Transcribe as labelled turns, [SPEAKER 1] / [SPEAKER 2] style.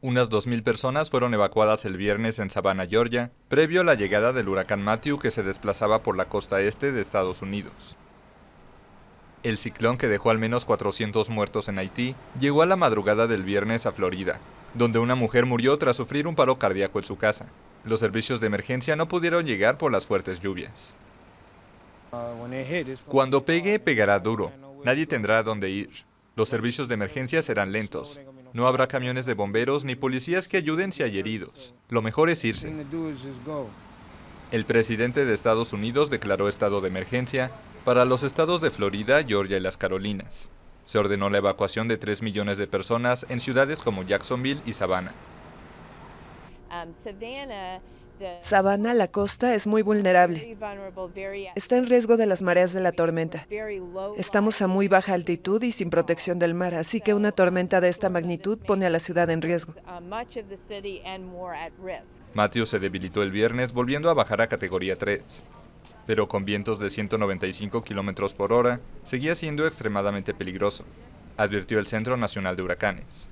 [SPEAKER 1] Unas 2.000 personas fueron evacuadas el viernes en Savannah, Georgia, previo a la llegada del huracán Matthew que se desplazaba por la costa este de Estados Unidos. El ciclón que dejó al menos 400 muertos en Haití llegó a la madrugada del viernes a Florida, donde una mujer murió tras sufrir un paro cardíaco en su casa. Los servicios de emergencia no pudieron llegar por las fuertes lluvias. Cuando pegue, pegará duro. Nadie tendrá dónde ir. Los servicios de emergencia serán lentos. No habrá camiones de bomberos ni policías que ayuden si hay heridos. Lo mejor es irse. El presidente de Estados Unidos declaró estado de emergencia para los estados de Florida, Georgia y las Carolinas. Se ordenó la evacuación de 3 millones de personas en ciudades como Jacksonville y Savannah.
[SPEAKER 2] Um, Savannah Sabana, la costa, es muy vulnerable. Está en riesgo de las mareas de la tormenta. Estamos a muy baja altitud y sin protección del mar, así que una tormenta de esta magnitud pone a la ciudad en riesgo.
[SPEAKER 1] Matthew se debilitó el viernes volviendo a bajar a categoría 3, pero con vientos de 195 kilómetros por hora seguía siendo extremadamente peligroso, advirtió el Centro Nacional de Huracanes.